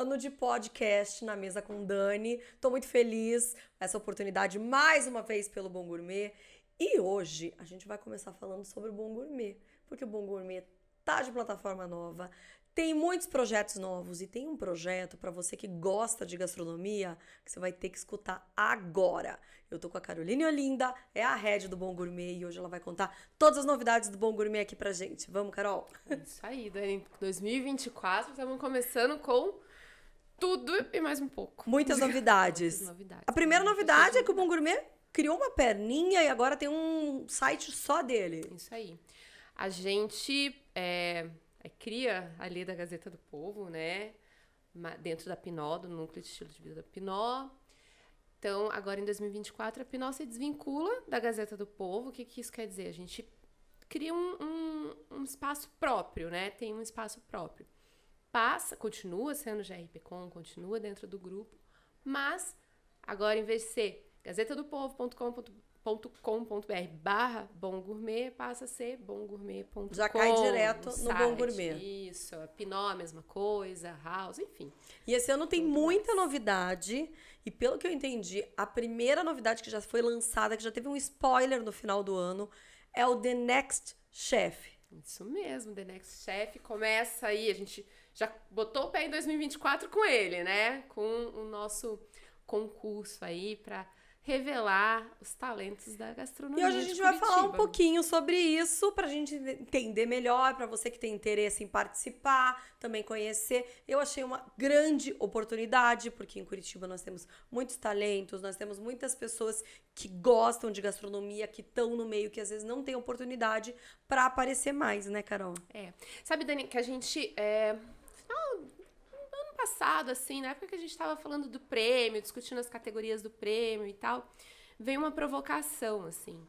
ano de podcast na mesa com Dani. Tô muito feliz essa oportunidade mais uma vez pelo Bom Gourmet. E hoje a gente vai começar falando sobre o Bom Gourmet, porque o Bom Gourmet tá de plataforma nova, tem muitos projetos novos e tem um projeto para você que gosta de gastronomia que você vai ter que escutar agora. Eu tô com a Caroline Olinda, é a head do Bom Gourmet e hoje ela vai contar todas as novidades do Bom Gourmet aqui pra gente. Vamos, Carol? É isso aí, Dani. 2024, estamos começando com tudo e mais um pouco. Muitas novidades. novidades. A primeira novidade é que o Bom Gourmet criou uma perninha e agora tem um site só dele. Isso aí. A gente é, é, cria ali da Gazeta do Povo, né? Dentro da Pinó, do núcleo de estilo de vida da Pinó. Então, agora em 2024, a Pinó se desvincula da Gazeta do Povo. O que, que isso quer dizer? A gente cria um, um, um espaço próprio, né? Tem um espaço próprio passa, continua sendo GRPcom, continua dentro do grupo, mas agora em vez de ser gazetadopovo.com.br barra passa a ser bomgourmet.com. Já cai direto no site, Bom Gourmet. Isso, Pinó, mesma coisa, House, enfim. E esse ano tem muita mais. novidade, e pelo que eu entendi, a primeira novidade que já foi lançada, que já teve um spoiler no final do ano, é o The Next Chef. Isso mesmo, The Next Chef começa aí, a gente já botou o pé em 2024 com ele, né? Com o nosso concurso aí para revelar os talentos da gastronomia. E hoje a gente vai falar um pouquinho sobre isso para a gente entender melhor, para você que tem interesse em participar, também conhecer. Eu achei uma grande oportunidade, porque em Curitiba nós temos muitos talentos, nós temos muitas pessoas que gostam de gastronomia, que estão no meio, que às vezes não tem oportunidade para aparecer mais, né, Carol? É. Sabe, Dani, que a gente. É passado, assim, na época que a gente estava falando do prêmio, discutindo as categorias do prêmio e tal, veio uma provocação, assim,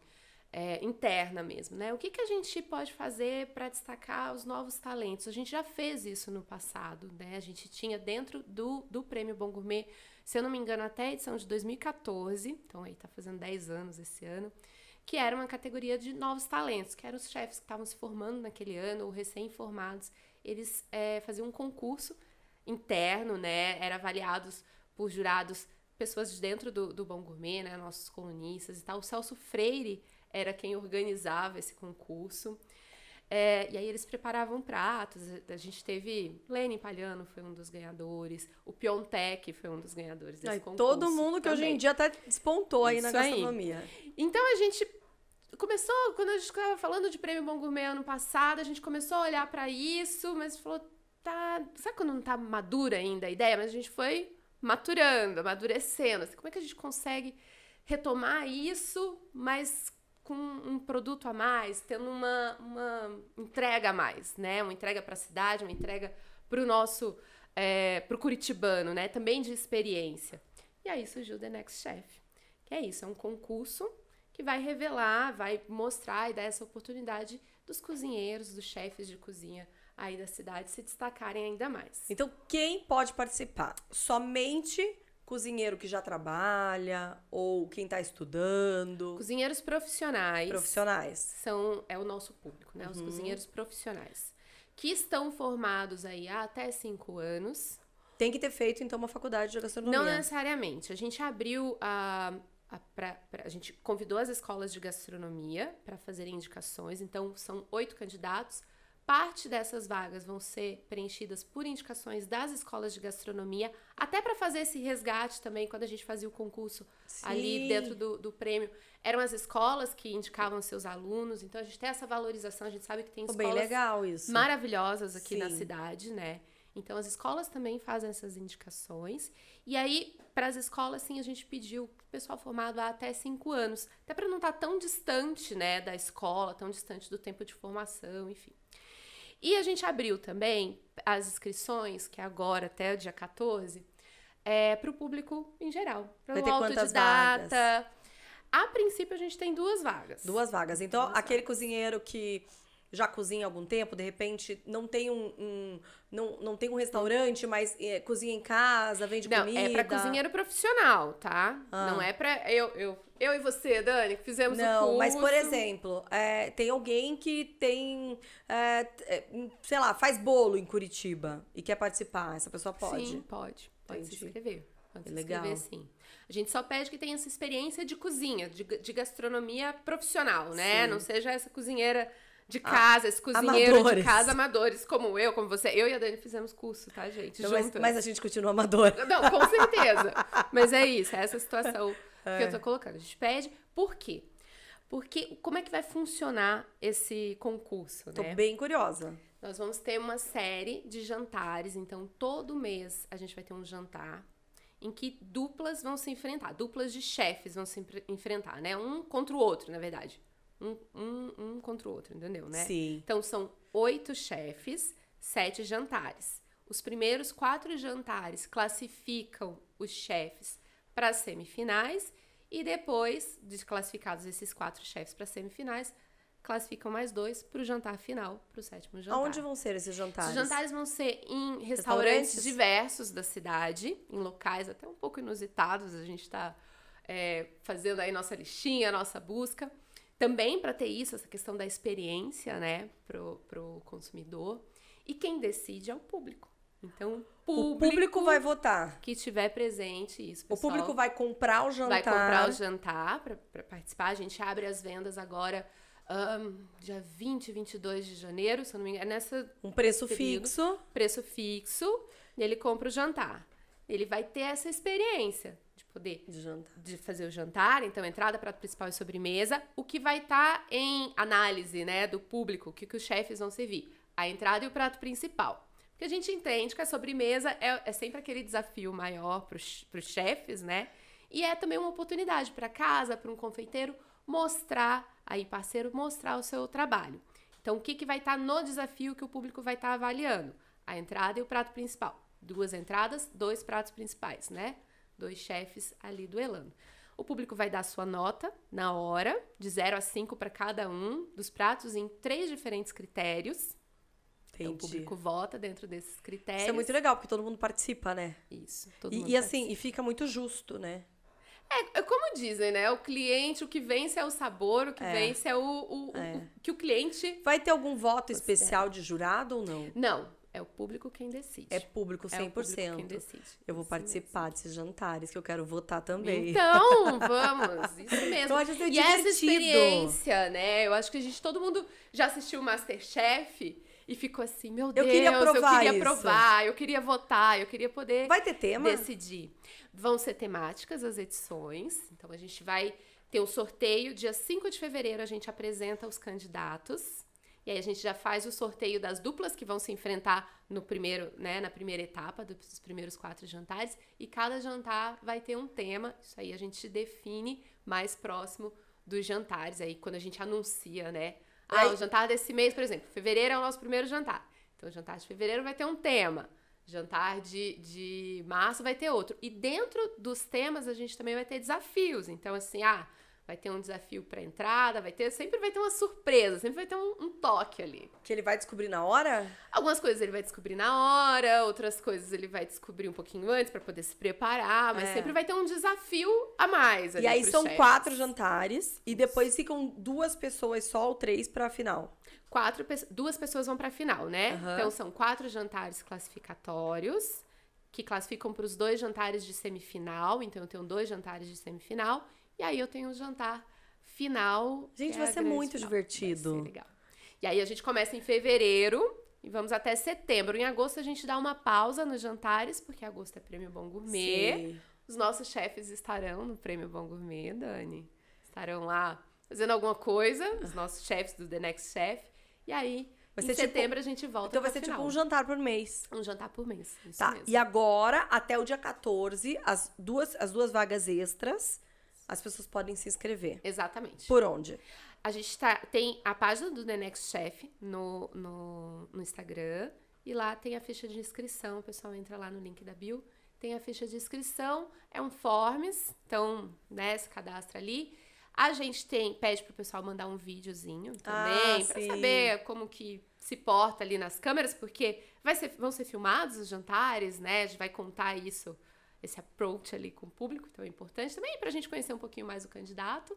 é, interna mesmo, né? O que, que a gente pode fazer para destacar os novos talentos? A gente já fez isso no passado, né? A gente tinha dentro do, do Prêmio Bom Gourmet, se eu não me engano, até a edição de 2014, então aí tá fazendo 10 anos esse ano, que era uma categoria de novos talentos, que eram os chefes que estavam se formando naquele ano ou recém-formados. Eles é, faziam um concurso interno, né? Era avaliados por jurados, pessoas de dentro do, do Bom Gourmet, né? Nossos colunistas e tal. O Celso Freire era quem organizava esse concurso. É, e aí eles preparavam pratos. A gente teve. Lenin Palhano foi um dos ganhadores. O Piontek foi um dos ganhadores desse aí, concurso. Todo mundo que também. hoje em dia até despontou Isso aí na gastronomia. Aí. Então a gente começou, quando a gente estava falando de Prêmio Bom Gourmet ano passado, a gente começou a olhar para isso, mas falou, tá. Sabe quando não tá madura ainda a ideia? Mas a gente foi maturando, amadurecendo. Assim, como é que a gente consegue retomar isso, mas com um produto a mais, tendo uma, uma entrega a mais, né? Uma entrega para a cidade, uma entrega para o nosso, é, para o curitibano, né? Também de experiência. E aí surgiu The Next Chef, que é isso, é um concurso que vai revelar, vai mostrar e dar essa oportunidade dos cozinheiros, dos chefes de cozinha aí da cidade se destacarem ainda mais. Então, quem pode participar? Somente cozinheiro que já trabalha ou quem está estudando? Cozinheiros profissionais. Profissionais. São é o nosso público, né? Uhum. Os cozinheiros profissionais que estão formados aí há até cinco anos. Tem que ter feito então uma faculdade de gastronomia. Não necessariamente. A gente abriu a a, pra, pra, a gente convidou as escolas de gastronomia para fazerem indicações, então são oito candidatos. Parte dessas vagas vão ser preenchidas por indicações das escolas de gastronomia, até para fazer esse resgate também, quando a gente fazia o concurso Sim. ali dentro do, do, prêmio. Eram as escolas que indicavam seus alunos, então a gente tem essa valorização, a gente sabe que tem escolas maravilhosas aqui Sim. na cidade, né? Então as escolas também fazem essas indicações. E aí, para as escolas, sim, a gente pediu o pessoal formado há até cinco anos, até para não estar tá tão distante, né, da escola, tão distante do tempo de formação, enfim. E a gente abriu também as inscrições, que é agora até o dia 14, é, para o público em geral. Para o autodidata. Vagas? A princípio, a gente tem duas vagas. Duas vagas. Então, duas aquele vagas. cozinheiro que já cozinha há algum tempo, de repente não tem um, um não, não tem um restaurante, mas é, cozinha em casa, vende não, é comida. É para cozinheiro profissional, tá? Ah. Não é para Eu, eu, eu e você, Dani, que fizemos não, o curso. Mas, por exemplo, é, tem alguém que tem. É, é, sei lá, faz bolo em Curitiba e quer participar. Essa pessoa pode. Sim, pode. Pode Entendi. se inscrever. Pode é se legal. sim. A gente só pede que tenha essa experiência de cozinha, de, de gastronomia profissional, né? Sim. Não seja essa cozinheira de casa, esses esse cozinheiro amadores. de casa, amadores, como eu, como você. Eu e a Dani fizemos curso, tá, gente? Então, mas, mas, a gente continua amadora. Não, com certeza. mas é isso, é essa situação é. que eu tô colocando. A gente pede, por quê? Porque como é que vai funcionar esse concurso, né? Tô bem curiosa. Nós vamos ter uma série de jantares, então todo mês a gente vai ter um jantar em que duplas vão se enfrentar, duplas de chefes vão se enfrentar, né? Um contra o outro, na verdade um, um, um contra o outro, entendeu, né? Sim. Então são oito chefes, sete jantares. Os primeiros quatro jantares classificam os chefes para as semifinais e depois, desclassificados esses quatro chefes para as semifinais, classificam mais dois para o jantar final, para o sétimo jantar. Onde vão ser esses jantares? Os jantares vão ser em restaurantes, restaurantes, diversos da cidade, em locais até um pouco inusitados. A gente está é, eh, fazendo aí nossa listinha, nossa busca também para ter isso, essa questão da experiência, né, pro, pro consumidor. E quem decide é o público. Então, público o público vai votar. Que tiver presente isso. Pessoal, o público vai comprar o jantar. Vai comprar o jantar para participar. A gente abre as vendas agora um, dia 20, 22 de janeiro, se eu não me engano. É nessa um preço período, fixo. Preço fixo. E ele compra o jantar. Ele vai ter essa experiência poder de, fazer o jantar, então entrada, prato principal e sobremesa, o que vai estar tá em análise, né, do público, o que, que os chefes vão servir, a entrada e o prato principal. Porque a gente entende que a sobremesa é, é sempre aquele desafio maior para os chefes, né? E é também uma oportunidade para casa, para um confeiteiro mostrar, aí parceiro, mostrar o seu trabalho. Então, o que, que vai estar tá no desafio que o público vai estar tá avaliando? A entrada e o prato principal. Duas entradas, dois pratos principais, né? dois chefes ali duelando. O público vai dar sua nota na hora, de 0 a 5 para cada um dos pratos, em três diferentes critérios. Então, o público vota dentro desses critérios. Isso é muito legal, porque todo mundo participa, né? Isso. Todo e, mundo e assim, e fica muito justo, né? É, é, como dizem, né? O cliente, o que vence é o sabor, o que é. vence é o, o, é o, que o cliente. Vai ter algum voto especial de jurado ou não? Não. É o público quem decide. É público 100%. É o público quem decide. Eu vou participar desses jantares, que eu quero votar também. Então, vamos! Isso então, mesmo. Eu acho isso e divertido. essa experiência, né? Eu acho que a gente, todo mundo já assistiu o Masterchef e ficou assim, meu Deus, eu queria provar, eu queria, isso. eu queria votar, eu queria poder... Vai ter tema? Decidir. Vão ser temáticas as edições, então a gente vai ter um sorteio, dia 5 de fevereiro a gente apresenta os candidatos e aí a gente já faz o sorteio das duplas que vão se enfrentar no primeiro, né, na primeira etapa dos primeiros quatro jantares. E cada jantar vai ter um tema. Isso aí a gente define mais próximo dos jantares aí quando a gente anuncia, né? Ah, o jantar desse mês, por exemplo, fevereiro é o nosso primeiro jantar. Então, o jantar de fevereiro vai ter um tema. Jantar de, de março vai ter outro. E dentro dos temas, a gente também vai ter desafios. Então, assim, ah, vai ter um desafio para entrada, vai ter, sempre vai ter uma surpresa, sempre vai ter um, um, toque ali. Que ele vai descobrir na hora? Algumas coisas ele vai descobrir na hora, outras coisas ele vai descobrir um pouquinho antes para poder se preparar, mas é. sempre vai ter um desafio a mais. e aí são quatro jantares e depois ficam duas pessoas só ou três para a final. Quatro, duas pessoas vão para a final, né? Uhum. Então são quatro jantares classificatórios que classificam para os dois jantares de semifinal, então eu tenho dois jantares de semifinal e aí eu tenho o um jantar final. Gente, vai é ser muito final. divertido. Vai ser legal. E aí a gente começa em fevereiro e vamos até setembro. Em agosto a gente dá uma pausa nos jantares, porque agosto é Prêmio Bom Gourmet. Sim. Os nossos chefes estarão no Prêmio Bom Gourmet, Dani. Estarão lá fazendo alguma coisa, os nossos chefes do The Next Chef. E aí, vai em tipo setembro tipo... a gente volta Então vai ser tipo final. tipo um jantar por mês. Um jantar por mês, tá. Mesmo. E agora, até o dia 14, as duas, as duas vagas extras as pessoas podem se inscrever. Exatamente. Por onde? A gente tá, tem a página do The Next Chef no, no, no Instagram. E lá tem a ficha de inscrição. O pessoal entra lá no link da bio. Tem a ficha de inscrição. É um forms. Então, né, se cadastra ali. A gente tem, pede pro pessoal mandar um videozinho ah, também, ah, para saber como que se porta ali nas câmeras, porque vai ser, vão ser filmados os jantares, né? A gente vai contar isso esse approach ali com o público, então é importante também para a gente conhecer um pouquinho mais o candidato.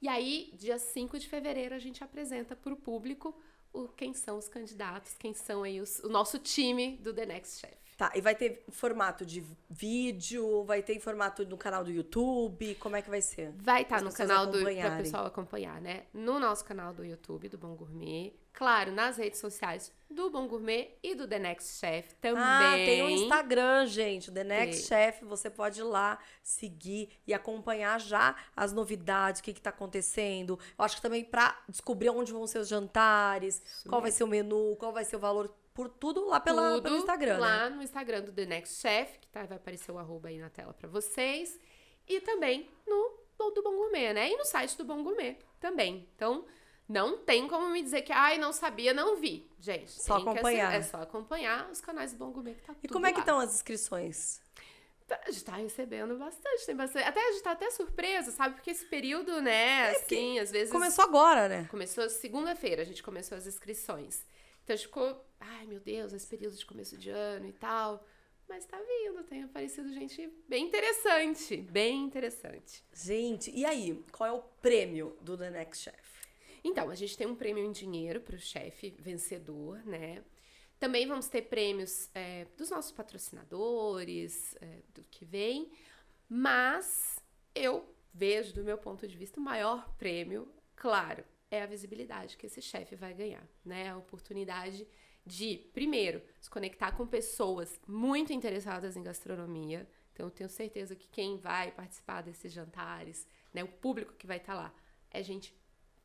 E aí, dia 5 de fevereiro, a gente apresenta para o público o, quem são os candidatos, quem são aí os, o nosso time do The Next Chef. Tá, e vai ter formato de vídeo, vai ter em formato no canal do YouTube, como é que vai ser? Vai estar tá no canal do para o pessoal acompanhar, né? No nosso canal do YouTube do Bom Gourmet, claro, nas redes sociais do Bom Gourmet e do The Next Chef também. Ah, tem o Instagram, gente, The Next Chef, você pode ir lá seguir e acompanhar já as novidades, o que está acontecendo. Eu acho que também para descobrir onde vão ser os jantares, Isso qual mesmo. vai ser o menu, qual vai ser o valor por tudo lá pela, tudo pelo Instagram. Lá né? no Instagram do The Next Chef, que tá, vai aparecer o arroba aí na tela para vocês. E também no do Bom Gourmet, né? E no site do Bom Gourmet também. Então, não tem como me dizer que, ai, não sabia, não vi. Gente, só acompanhar. é só acompanhar os canais do Bom Gourmet que tá E como é lá. que estão as inscrições? Tá, a gente tá recebendo bastante, tem bastante. Até a gente tá até surpresa, sabe? Porque esse período, né, é assim, às vezes. Começou agora, né? Começou segunda-feira, a gente começou as inscrições. Então ficou, ai meu Deus, esse período de começo de ano e tal. Mas tá vindo, tem aparecido gente bem interessante, bem interessante. Gente, e aí, qual é o prêmio do The Next Chef? Então, a gente tem um prêmio em dinheiro para o chefe vencedor, né? Também vamos ter prêmios é, dos nossos patrocinadores, é, do que vem, mas eu vejo, do meu ponto de vista, o maior prêmio, claro, é a visibilidade que esse chefe vai ganhar, né? A oportunidade de, primeiro, se conectar com pessoas muito interessadas em gastronomia. Então, eu tenho certeza que quem vai participar desses jantares, né, o público que vai estar tá lá, é gente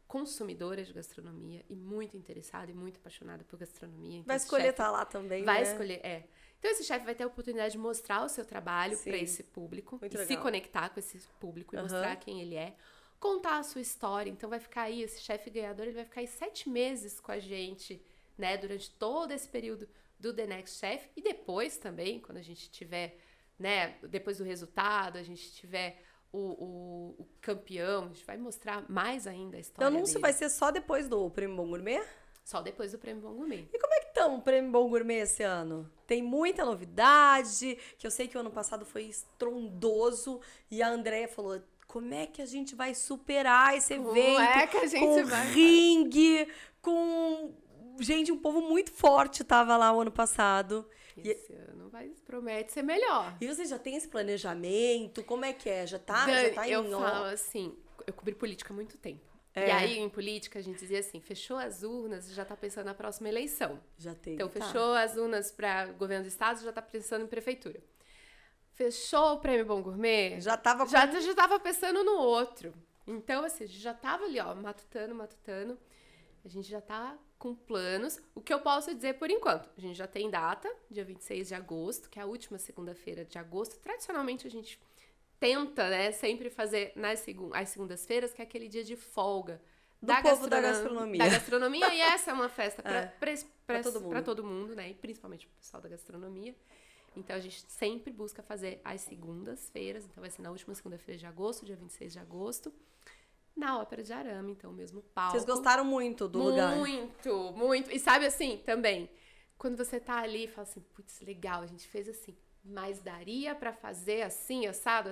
consumidora de gastronomia e muito interessada e muito apaixonada por gastronomia. Então, vai escolher estar tá lá também, Vai né? escolher, é. Então, esse chefe vai ter a oportunidade de mostrar o seu trabalho para esse público muito e legal. se conectar com esse público e uhum. mostrar quem ele é contar a sua história. Então vai ficar aí, esse chefe ganhador, ele vai ficar aí sete meses com a gente, né? Durante todo esse período do The Next Chef. E depois também, quando a gente tiver, né? Depois do resultado, a gente tiver o, o, o campeão, a gente vai mostrar mais ainda a história. O então, anúncio dele. vai ser só depois do Prêmio Bom Gourmet? Só depois do Prêmio Bom Gourmet. E como é que tá o Prêmio Bom Gourmet esse ano? Tem muita novidade, que eu sei que o ano passado foi estrondoso e a Andrea falou: como é que a gente vai superar esse Como evento? É que a gente com vai... ringue, com gente, um povo muito forte tava lá o ano passado. Esse e... ano vai, promete ser melhor. E você já tem esse planejamento? Como é que é? Já tá, Dani, já tá em Eu falo assim, eu cobri política há muito tempo. É. E aí, em política, a gente dizia assim: fechou as urnas, já tá pensando na próxima eleição. Já tem. Então, tá. fechou tá. as urnas para governo do estado, já tá pensando em prefeitura fechou o prêmio Bom Gourmet. Já tava com... já, já tava pensando no outro. Então, assim, já tava ali, ó, matutando, matutando. A gente já tá com planos. O que eu posso dizer por enquanto? A gente já tem data, dia 26 de agosto, que é a última segunda-feira de agosto. Tradicionalmente a gente tenta, né, sempre fazer nas segun as segundas-feiras, que é aquele dia de folga. Do da povo da gastronomia. Da gastronomia, e essa é uma festa para é, pra, todo, mundo. todo mundo, né? E principalmente pro pessoal da gastronomia. Então a gente sempre busca fazer as segundas-feiras, então vai ser na última segunda-feira de agosto, dia 26 de agosto, na Ópera de Arame, então mesmo palco. Vocês gostaram muito do muito, lugar? Muito, muito. E sabe assim, também, quando você tá ali e fala assim, putz, legal, a gente fez assim, mas daria para fazer assim, assado?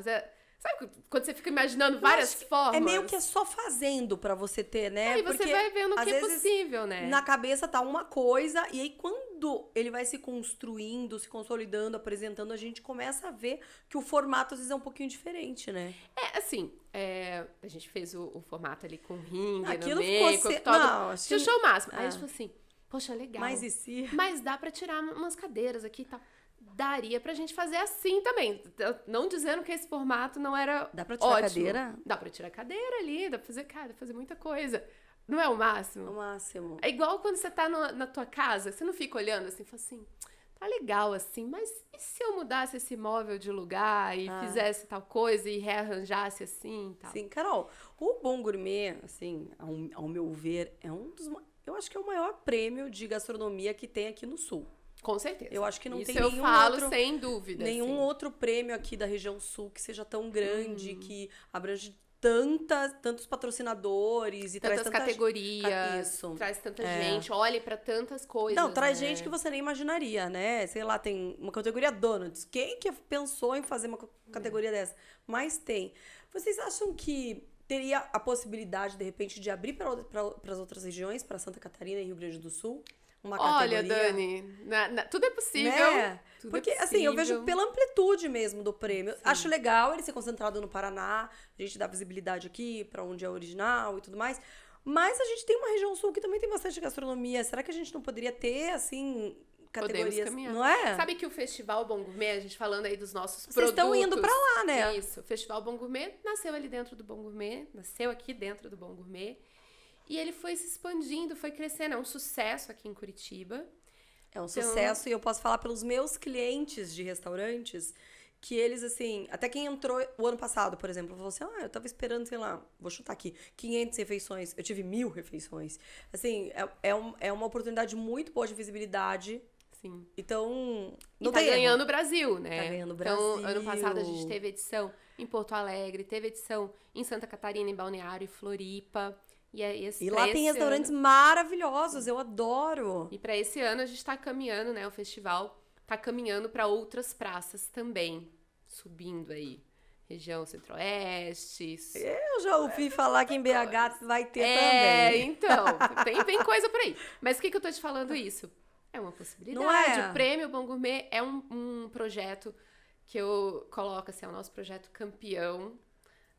Sabe quando você fica imaginando várias formas? É meio que é só fazendo para você ter, né? É, e você Porque, vai vendo o que é possível, né? Na cabeça tá uma coisa, e aí quando quando ele vai se construindo, se consolidando, apresentando, a gente começa a ver que o formato às vezes é um pouquinho diferente, né? É, assim, é, a gente fez o, o, formato ali com ringue, Aquilo no meio, ficou se... coquetel, não, achei... show máximo. Ah. Aí a gente ah. falou assim, poxa, legal. Mas e se? Mas dá para tirar umas cadeiras aqui e tá? tal daria pra gente fazer assim também. Não dizendo que esse formato não era. Dá pra tirar ótimo. cadeira? Dá pra tirar cadeira ali, dá pra fazer, cara, dá pra fazer muita coisa. Não é o máximo? É o máximo. É igual quando você tá no, na tua casa, você não fica olhando assim, fala assim, tá legal assim, mas e se eu mudasse esse móvel de lugar e ah. fizesse tal coisa e rearranjasse assim e tal? Sim, Carol, o Bom Gourmet, assim, ao, ao meu ver, é um dos. Eu acho que é o maior prêmio de gastronomia que tem aqui no Sul. Com certeza. Eu acho que não Isso tem eu nenhum falo outro, sem dúvida. Nenhum sim. outro prêmio aqui da região sul que seja tão grande, hum. que abrange tantas, tantos patrocinadores e tantas traz tantas categorias, isso. traz tanta é. gente, olhe para tantas coisas. Não, traz né? gente que você nem imaginaria, né? Sei lá, tem uma categoria donuts. Quem que pensou em fazer uma categoria é. dessa? Mas tem. Vocês acham que teria a possibilidade de repente de abrir para as outras regiões, para Santa Catarina e Rio Grande do Sul? Uma Olha, categoria? Dani, na, na, tudo é possível. Né? Tudo Porque, é assim, eu vejo pela amplitude mesmo do prêmio. Sim. Acho legal ele ser concentrado no Paraná, a gente dá visibilidade aqui para onde é original e tudo mais. Mas a gente tem uma região sul que também tem bastante gastronomia. Será que a gente não poderia ter, assim, categorias, não é? Sabe que o Festival Bom Gourmet, a gente falando aí dos nossos Vocês produtos. estão indo para lá, né? Isso. O Festival Bom Gourmet nasceu ali dentro do Bom Gourmet, nasceu aqui dentro do Bom Gourmet. E ele foi se expandindo, foi crescendo, é um sucesso aqui em Curitiba. É um então... sucesso e eu posso falar pelos meus clientes de restaurantes que eles, assim, até quem entrou o ano passado, por exemplo, falou assim: ah, eu tava esperando, sei lá, vou chutar aqui, 500 refeições, eu tive mil refeições. Assim, é, é, um, é uma oportunidade muito boa de visibilidade. Sim. Então, não e tá ganhando o Brasil, tá né? Tá ganhando o Brasil. Então, ano passado a gente teve edição em Porto Alegre, teve edição em Santa Catarina, em Balneário e Floripa. E, é esse, e lá tem restaurantes ano. maravilhosos, eu adoro. E para esse ano a gente está caminhando, né? O festival está caminhando para outras praças também, subindo aí região centro-oeste. Eu já ouvi é, falar que em BH vai ter é, também. É, então, tem, tem coisa por aí. Mas o que, que eu tô te falando isso? É uma possibilidade. É? O Prêmio Bom Gourmet é um, um, projeto que eu coloco, assim, é o nosso projeto campeão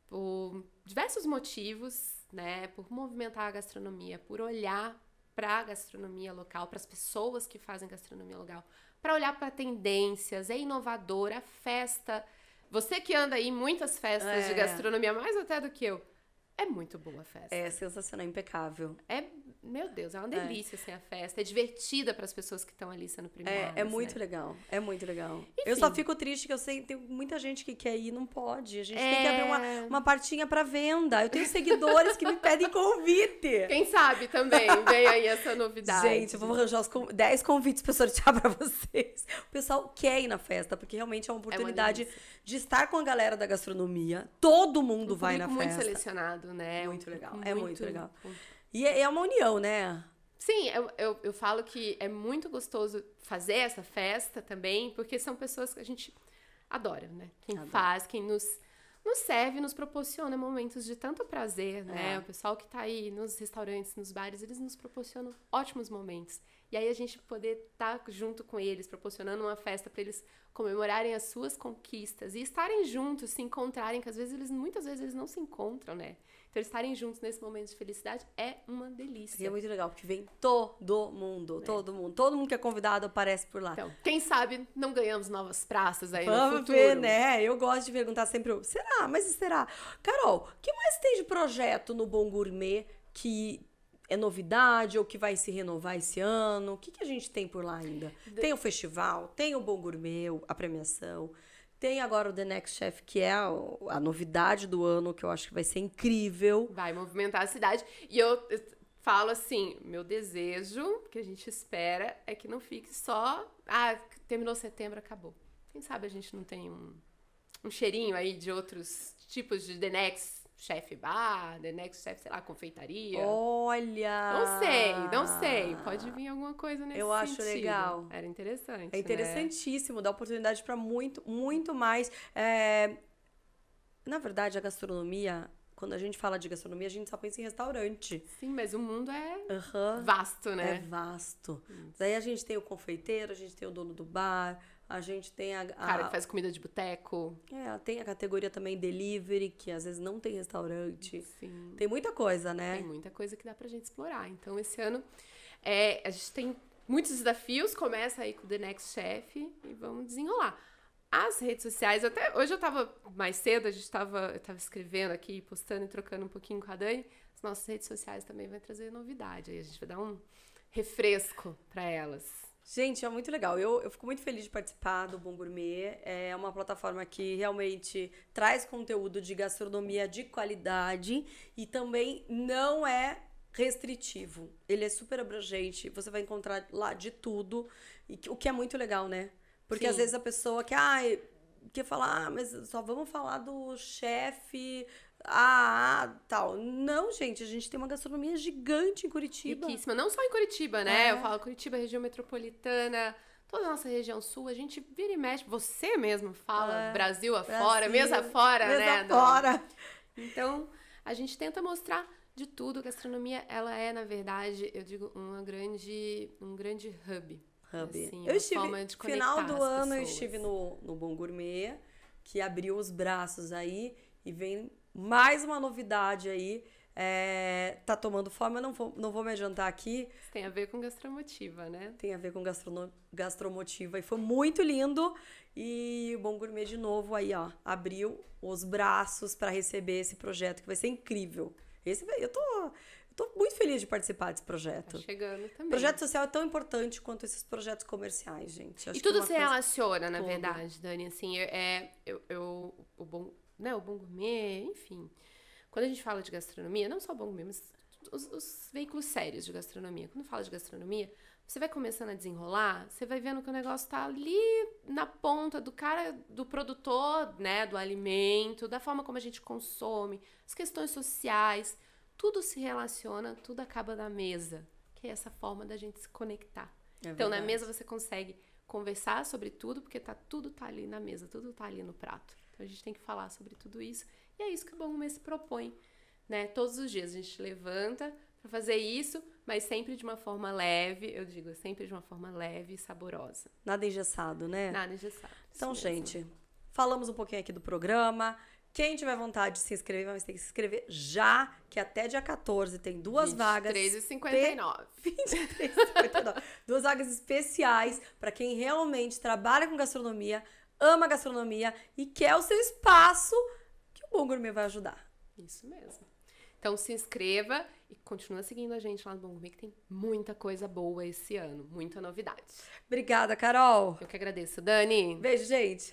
por diversos motivos né? Por movimentar a gastronomia, por olhar para a gastronomia local, para as pessoas que fazem gastronomia local, para olhar para tendências, é inovadora, festa. Você que anda aí em muitas festas é. de gastronomia, mais até do que eu, é muito boa a festa. É sensacional, impecável. É meu Deus, é uma é. delícia é. assim, a festa. É divertida para as pessoas que estão ali sendo é, primárias. É, é muito né? legal, é muito legal. Enfim. Eu só fico triste que eu sei tem muita gente que quer ir não pode. A gente é... tem que é. abrir uma, uma partinha para venda. Eu tenho seguidores que me pedem convite. Quem sabe também vem aí essa novidade. Gente, eu vou arranjar os 10 convites para sortear para vocês. O pessoal quer ir na festa, porque realmente é uma oportunidade uma de estar com a galera da gastronomia. Todo mundo um vai na festa. Muito selecionado, né? Muito legal. Muito, é muito legal. Muito. E é, é, uma união, né? Sim, eu, eu, eu, falo que é muito gostoso fazer essa festa também, porque são pessoas que a gente adora, né? Quem faz, quem nos, nos serve, nos proporciona momentos de tanto prazer, né? É. O pessoal que tá aí nos restaurantes, nos bares, eles nos proporcionam ótimos momentos. E aí a gente poder estar tá junto com eles, proporcionando uma festa para eles comemorarem as suas conquistas e estarem juntos, se encontrarem, que às vezes eles muitas vezes eles não se encontram, né? Então, estarem juntos nesse momento de felicidade é uma delícia. E é muito legal, porque vem todo mundo, é. todo mundo. Todo mundo que é convidado aparece por lá. Então, quem sabe não ganhamos novas praças aí Vamos no futuro. Ver, né? Eu gosto de perguntar sempre, será? Mas será? Carol, que mais tem de projeto no Bom Gourmet que é novidade ou que vai se renovar esse ano? O que, que a gente tem por lá ainda? Tem o festival, tem o Bom Gourmet, a premiação. Tem agora o The Next Chef, que é a, a, novidade do ano, que eu acho que vai ser incrível. Vai movimentar a cidade. E eu, eu falo assim: meu desejo, que a gente espera, é que não fique só. Ah, terminou setembro, acabou. Quem sabe a gente não tem um, um cheirinho aí de outros tipos de The Next chefe bar, the né, next chef, sei lá, confeitaria. Olha! Não sei, não sei. Pode vir alguma coisa nesse Eu acho sentido. legal. Era interessante. É né? interessantíssimo, né? dá oportunidade para muito, muito mais. É... Na verdade, a gastronomia, quando a gente fala de gastronomia, a gente só pensa em restaurante. Sim, mas o mundo é uhum. vasto, né? É vasto. Isso. Daí a gente tem o confeiteiro, a gente tem o dono do bar, a gente tem a. a Cara que faz comida de boteco. É, tem a categoria também delivery, que às vezes não tem restaurante. Sim. Tem muita coisa, né? Tem muita coisa que dá pra gente explorar. Então, esse ano é, a gente tem muitos desafios. Começa aí com o The Next Chef e vamos desenrolar. As redes sociais, até hoje eu tava mais cedo, a gente tava, eu tava escrevendo aqui, postando e trocando um pouquinho com a Dani. As nossas redes sociais também vão trazer novidade. Aí a gente vai dar um refresco para elas. Gente, é muito legal. Eu, eu fico muito feliz de participar do Bom Gourmet. É uma plataforma que realmente traz conteúdo de gastronomia de qualidade e também não é restritivo. Ele é super abrangente. Você vai encontrar lá de tudo, e, o que é muito legal, né? Porque Sim. às vezes a pessoa que, ah, quer falar, ah, mas só vamos falar do chefe ah, tal. Não, gente, a gente tem uma gastronomia gigante em Curitiba. Riquíssima, não só em Curitiba, né? É. Eu falo Curitiba, região metropolitana, toda a nossa região sul, a gente vira e mexe. Você mesmo fala é. Brasil afora, Brasil, mesa afora, mesa né? Afora. Então, a gente tenta mostrar de tudo. A gastronomia, ela é, na verdade, eu digo, uma grande, um grande hub. Hub. Assim, eu estive, final do ano pessoas. eu estive no, no Bom Gourmet, que abriu os braços aí e vem mais uma novidade aí. É, tá tomando forma, não vou, não vou me adiantar aqui. Tem a ver com gastromotiva, né? Tem a ver com gastrono, gastromotiva. E foi muito lindo. E o Bom Gourmet de novo aí, ó. Abriu os braços para receber esse projeto que vai ser incrível. Esse, eu tô. Estou muito feliz de participar desse projeto. Tá chegando também. Projeto social é tão importante quanto esses projetos comerciais, gente. Acho e é tudo é se relaciona, na verdade, Dani. Assim, é, eu, eu, o bom, né, o bom gourmet, enfim. Quando a gente fala de gastronomia, não só o bom gourmet, mas os, os veículos sérios de gastronomia. Quando fala de gastronomia, você vai começando a desenrolar, você vai vendo que o negócio tá ali na ponta do cara, do produtor, né, do alimento, da forma como a gente consome, as questões sociais tudo se relaciona, tudo acaba na mesa, que é essa forma da gente se conectar. É então, na mesa você consegue conversar sobre tudo, porque tá tudo tá ali na mesa, tudo tá ali no prato. Então, a gente tem que falar sobre tudo isso, e é isso que o Bom Comer propõe, né? Todos os dias a gente levanta para fazer isso, mas sempre de uma forma leve, eu digo, sempre de uma forma leve e saborosa. Nada engessado, né? Nada engessado. Então, gente, falamos um pouquinho aqui do programa. Quem tiver vontade de se inscrever, vai ter que se inscrever já, que até dia 14 tem duas 23 vagas. 23,59. Pe... 23,59. duas vagas especiais para quem realmente trabalha com gastronomia, ama gastronomia e quer o seu espaço, que o Bom Gourmet vai ajudar. Isso mesmo. Então se inscreva e continua seguindo a gente lá no Bom Gourmet, que tem muita coisa boa esse ano, muita novidade. Obrigada, Carol. Eu que agradeço. Dani. Beijo, gente.